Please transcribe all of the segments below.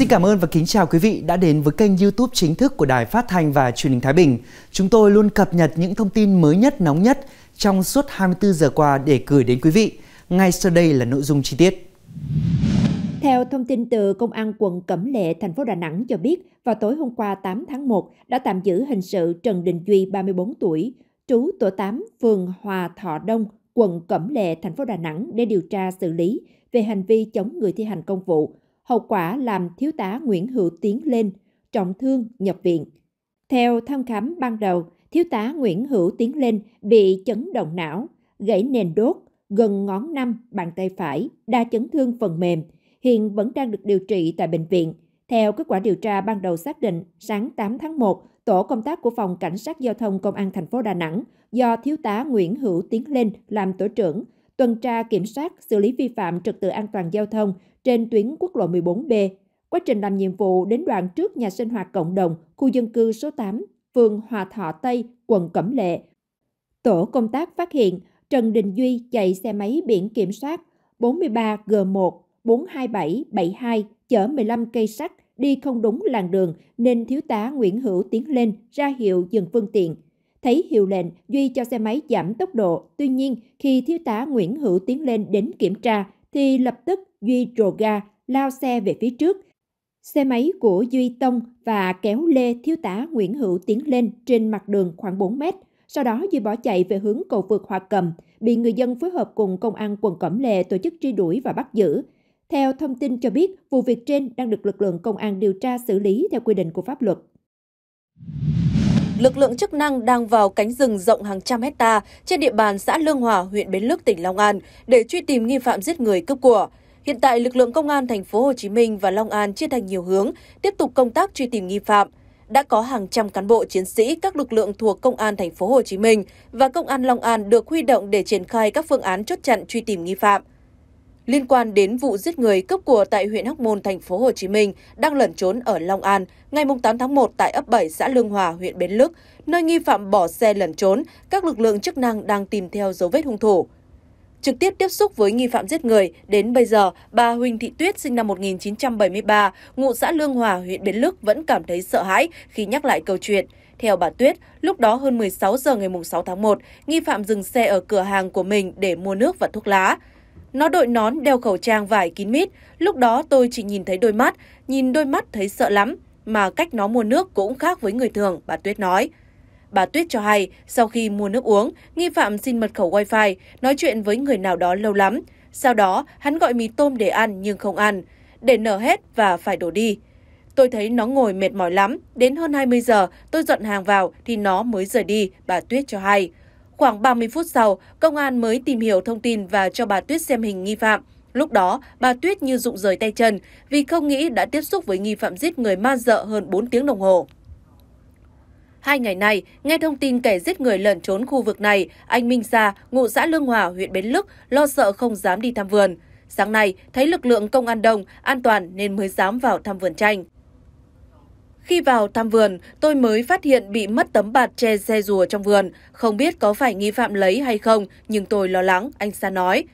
Xin cảm ơn và kính chào quý vị đã đến với kênh YouTube chính thức của Đài Phát thanh và Truyền hình Thái Bình. Chúng tôi luôn cập nhật những thông tin mới nhất, nóng nhất trong suốt 24 giờ qua để gửi đến quý vị. Ngay sau đây là nội dung chi tiết. Theo thông tin từ Công an quận Cẩm Lệ, thành phố Đà Nẵng cho biết, vào tối hôm qua 8 tháng 1 đã tạm giữ hình sự Trần Đình Duy, 34 tuổi, trú tổ 8, phường Hòa Thọ Đông, quận Cẩm Lệ, thành phố Đà Nẵng để điều tra xử lý về hành vi chống người thi hành công vụ, hậu quả làm thiếu tá Nguyễn Hữu Tiến lên, trọng thương nhập viện. Theo thăm khám ban đầu, thiếu tá Nguyễn Hữu Tiến lên bị chấn động não, gãy nền đốt, gần ngón năm bàn tay phải, đa chấn thương phần mềm, hiện vẫn đang được điều trị tại bệnh viện. Theo kết quả điều tra ban đầu xác định, sáng 8 tháng 1, tổ công tác của phòng cảnh sát giao thông công an thành phố Đà Nẵng do thiếu tá Nguyễn Hữu Tiến Lên làm tổ trưởng tuần tra kiểm soát xử lý vi phạm trật tự an toàn giao thông trên tuyến quốc lộ 14B. Quá trình làm nhiệm vụ đến đoạn trước nhà sinh hoạt cộng đồng, khu dân cư số 8, phường Hòa Thọ Tây, quận Cẩm Lệ. Tổ công tác phát hiện Trần Đình Duy chạy xe máy biển kiểm soát 43G1 42772 chở 15 cây sắt đi không đúng làn đường nên thiếu tá Nguyễn Hữu tiến lên ra hiệu dừng phương tiện. Thấy hiệu lệnh, Duy cho xe máy giảm tốc độ. Tuy nhiên, khi thiếu tá Nguyễn Hữu tiến lên đến kiểm tra, thì lập tức Duy trồ ga, lao xe về phía trước. Xe máy của Duy tông và kéo lê thiếu tá Nguyễn Hữu tiến lên trên mặt đường khoảng 4 mét. Sau đó Duy bỏ chạy về hướng cầu vượt Hòa Cầm, bị người dân phối hợp cùng công an quận Cẩm Lệ tổ chức truy đuổi và bắt giữ. Theo thông tin cho biết, vụ việc trên đang được lực lượng công an điều tra xử lý theo quy định của pháp luật. Lực lượng chức năng đang vào cánh rừng rộng hàng trăm hecta trên địa bàn xã Lương Hòa, huyện Bến Lức, tỉnh Long An để truy tìm nghi phạm giết người cướp của. Hiện tại, lực lượng công an thành phố Hồ Chí Minh và Long An chia thành nhiều hướng, tiếp tục công tác truy tìm nghi phạm. Đã có hàng trăm cán bộ chiến sĩ các lực lượng thuộc công an thành phố Hồ Chí Minh và công an Long An được huy động để triển khai các phương án chốt chặn truy tìm nghi phạm. Liên quan đến vụ giết người cướp của tại huyện Hóc Môn, thành phố Hồ Chí Minh đang lẩn trốn ở Long An ngày 8 tháng 1 tại ấp 7 xã Lương Hòa, huyện Bến Lức, nơi nghi phạm bỏ xe lẩn trốn, các lực lượng chức năng đang tìm theo dấu vết hung thủ. Trực tiếp tiếp xúc với nghi phạm giết người, đến bây giờ, bà Huỳnh Thị Tuyết sinh năm 1973, ngụ xã Lương Hòa, huyện Bến Lức vẫn cảm thấy sợ hãi khi nhắc lại câu chuyện. Theo bà Tuyết, lúc đó hơn 16 giờ ngày 6 tháng 1, nghi phạm dừng xe ở cửa hàng của mình để mua nước và thuốc lá. Nó đội nón, đeo khẩu trang vải kín mít. Lúc đó tôi chỉ nhìn thấy đôi mắt, nhìn đôi mắt thấy sợ lắm, mà cách nó mua nước cũng khác với người thường, bà Tuyết nói. Bà Tuyết cho hay, sau khi mua nước uống, nghi phạm xin mật khẩu Wi-Fi, nói chuyện với người nào đó lâu lắm. Sau đó, hắn gọi mì tôm để ăn nhưng không ăn, để nở hết và phải đổ đi. Tôi thấy nó ngồi mệt mỏi lắm, đến hơn 20 giờ tôi dọn hàng vào thì nó mới rời đi, bà Tuyết cho hay. Khoảng 30 phút sau, công an mới tìm hiểu thông tin và cho bà Tuyết xem hình nghi phạm. Lúc đó, bà Tuyết như rụng rời tay chân vì không nghĩ đã tiếp xúc với nghi phạm giết người man dợ hơn 4 tiếng đồng hồ. Hai ngày nay, nghe thông tin kẻ giết người lẩn trốn khu vực này, anh Minh Sa, ngụ xã Lương Hòa, huyện Bến Lức, lo sợ không dám đi thăm vườn. Sáng nay, thấy lực lượng công an đông, an toàn nên mới dám vào thăm vườn tranh. Khi vào thăm vườn, tôi mới phát hiện bị mất tấm bạt che xe rùa trong vườn. Không biết có phải nghi phạm lấy hay không, nhưng tôi lo lắng, anh Sa nói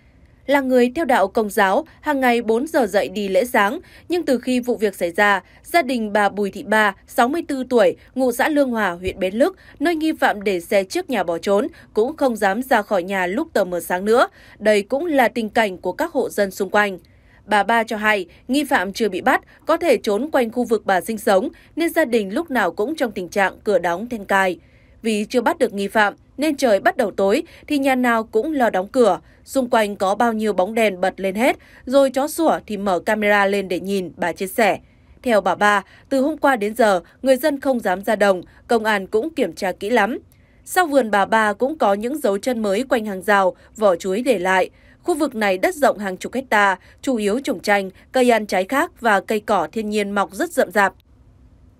là người theo đạo Công giáo, hàng ngày 4 giờ dậy đi lễ sáng, nhưng từ khi vụ việc xảy ra, gia đình bà Bùi Thị Ba, 64 tuổi, ngụ xã Lương Hòa, huyện Bến Lức, nơi nghi phạm để xe trước nhà bỏ trốn, cũng không dám ra khỏi nhà lúc tờ mờ sáng nữa. Đây cũng là tình cảnh của các hộ dân xung quanh. Bà Ba cho hay, nghi phạm chưa bị bắt, có thể trốn quanh khu vực bà sinh sống, nên gia đình lúc nào cũng trong tình trạng cửa đóng then cài. Vì chưa bắt được nghi phạm, nên trời bắt đầu tối thì nhà nào cũng lo đóng cửa. Xung quanh có bao nhiêu bóng đèn bật lên hết, rồi chó sủa thì mở camera lên để nhìn, bà chia sẻ. Theo bà ba, từ hôm qua đến giờ, người dân không dám ra đồng, công an cũng kiểm tra kỹ lắm. Sau vườn bà ba cũng có những dấu chân mới quanh hàng rào, vỏ chuối để lại. Khu vực này đất rộng hàng chục hecta, chủ yếu trồng chanh, cây ăn trái khác và cây cỏ thiên nhiên mọc rất rậm rạp.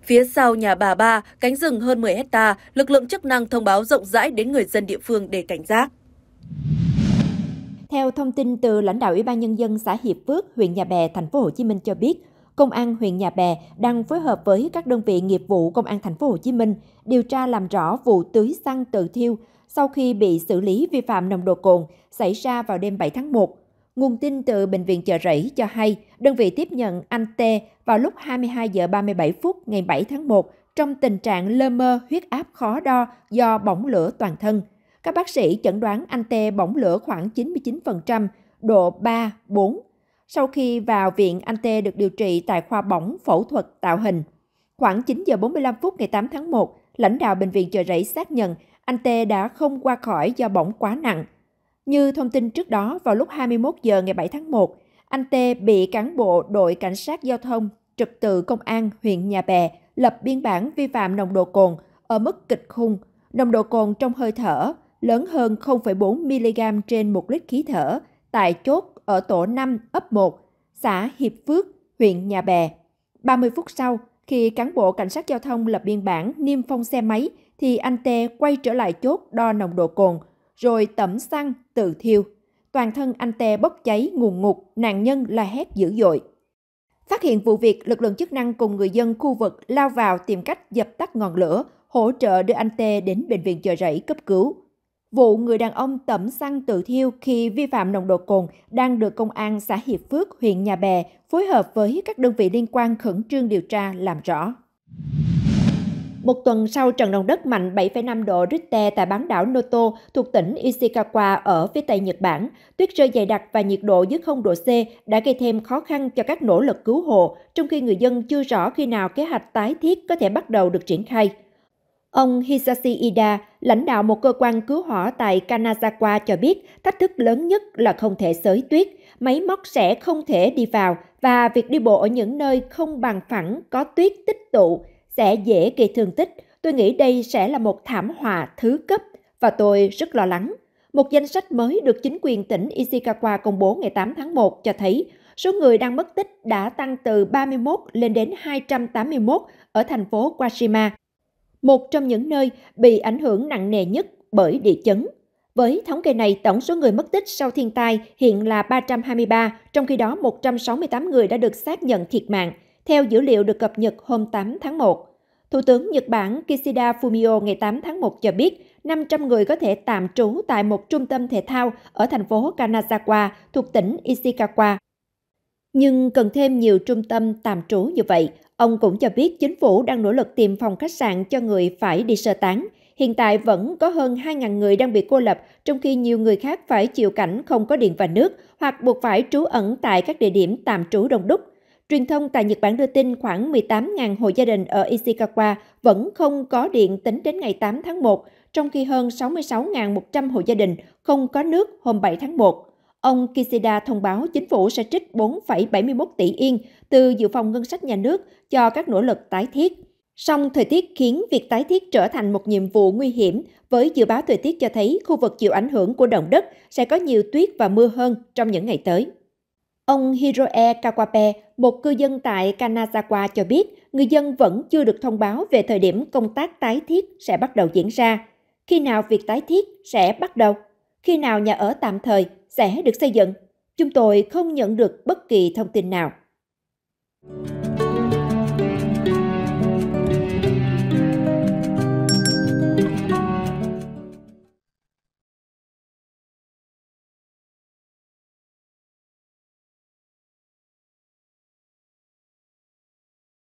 Phía sau nhà bà Ba, cánh rừng hơn 10 hecta, lực lượng chức năng thông báo rộng rãi đến người dân địa phương để cảnh giác. Theo thông tin từ lãnh đạo Ủy ban nhân dân xã Hiệp Phước, huyện Nhà Bè, thành phố Hồ Chí Minh cho biết, Công an huyện Nhà Bè đang phối hợp với các đơn vị nghiệp vụ Công an thành phố Hồ Chí Minh điều tra làm rõ vụ tưới xăng tự thiêu sau khi bị xử lý vi phạm nồng độ cồn xảy ra vào đêm 7 tháng 1. Nguồn tin từ Bệnh viện Chợ Rẫy cho hay đơn vị tiếp nhận anh T vào lúc 22 giờ 37 phút ngày 7 tháng 1 trong tình trạng lơ mơ huyết áp khó đo do bỏng lửa toàn thân. Các bác sĩ chẩn đoán anh T bỏng lửa khoảng 99%, độ 3, 4. Sau khi vào viện, anh T được điều trị tại khoa bỏng phẫu thuật tạo hình. Khoảng 9 giờ 45 phút ngày 8 tháng 1, lãnh đạo bệnh viện chợ rẫy xác nhận anh T đã không qua khỏi do bỏng quá nặng – như thông tin trước đó, vào lúc 21 giờ ngày 7 tháng 1, anh Tê bị cán bộ đội cảnh sát giao thông trực tự công an huyện Nhà Bè lập biên bản vi phạm nồng độ cồn ở mức kịch khung, nồng độ cồn trong hơi thở lớn hơn 0,4 mg trên 1 lít khí thở tại chốt ở tổ 5 ấp 1, xã Hiệp Phước, huyện Nhà Bè. 30 phút sau, khi cán bộ cảnh sát giao thông lập biên bản niêm phong xe máy thì anh Tê quay trở lại chốt đo nồng độ cồn rồi tẩm xăng tự thiêu. Toàn thân anh Tê bốc cháy ngùn ngụt, nạn nhân la hét dữ dội. Phát hiện vụ việc, lực lượng chức năng cùng người dân khu vực lao vào tìm cách dập tắt ngọn lửa, hỗ trợ đưa anh Tê đến bệnh viện chờ rẫy cấp cứu. Vụ người đàn ông tẩm xăng tự thiêu khi vi phạm nồng độ cồn đang được Công an xã Hiệp Phước, huyện Nhà Bè phối hợp với các đơn vị liên quan khẩn trương điều tra làm rõ. Một tuần sau trận động đất mạnh 7,5 độ Richter tại bán đảo Noto thuộc tỉnh Ishikawa ở phía tây Nhật Bản, tuyết rơi dày đặc và nhiệt độ dưới 0 độ C đã gây thêm khó khăn cho các nỗ lực cứu hộ, trong khi người dân chưa rõ khi nào kế hoạch tái thiết có thể bắt đầu được triển khai. Ông Hisashi Ida, lãnh đạo một cơ quan cứu hỏa tại Kanazawa cho biết thách thức lớn nhất là không thể sới tuyết, máy móc sẽ không thể đi vào và việc đi bộ ở những nơi không bằng phẳng có tuyết tích tụ sẽ dễ gây thương tích. Tôi nghĩ đây sẽ là một thảm họa thứ cấp và tôi rất lo lắng. Một danh sách mới được chính quyền tỉnh Ishikawa công bố ngày 8 tháng 1 cho thấy số người đang mất tích đã tăng từ 31 lên đến 281 ở thành phố Kashima, một trong những nơi bị ảnh hưởng nặng nề nhất bởi địa chấn. Với thống kê này, tổng số người mất tích sau thiên tai hiện là 323, trong khi đó 168 người đã được xác nhận thiệt mạng, theo dữ liệu được cập nhật hôm 8 tháng 1. Thủ tướng Nhật Bản Kishida Fumio ngày 8 tháng 1 cho biết 500 người có thể tạm trú tại một trung tâm thể thao ở thành phố Kanazawa thuộc tỉnh Ishikawa. Nhưng cần thêm nhiều trung tâm tạm trú như vậy. Ông cũng cho biết chính phủ đang nỗ lực tìm phòng khách sạn cho người phải đi sơ tán. Hiện tại vẫn có hơn 2.000 người đang bị cô lập, trong khi nhiều người khác phải chịu cảnh không có điện và nước hoặc buộc phải trú ẩn tại các địa điểm tạm trú đông đúc. Truyền thông tại Nhật Bản đưa tin khoảng 18.000 hộ gia đình ở Ishikawa vẫn không có điện tính đến ngày 8 tháng 1, trong khi hơn 66.100 hộ gia đình không có nước hôm 7 tháng 1. Ông Kishida thông báo chính phủ sẽ trích 4,71 tỷ yên từ dự phòng ngân sách nhà nước cho các nỗ lực tái thiết. Song thời tiết khiến việc tái thiết trở thành một nhiệm vụ nguy hiểm với dự báo thời tiết cho thấy khu vực chịu ảnh hưởng của động đất sẽ có nhiều tuyết và mưa hơn trong những ngày tới. Ông Hiroe Kawape, một cư dân tại Kanazawa cho biết người dân vẫn chưa được thông báo về thời điểm công tác tái thiết sẽ bắt đầu diễn ra. Khi nào việc tái thiết sẽ bắt đầu? Khi nào nhà ở tạm thời sẽ được xây dựng? Chúng tôi không nhận được bất kỳ thông tin nào.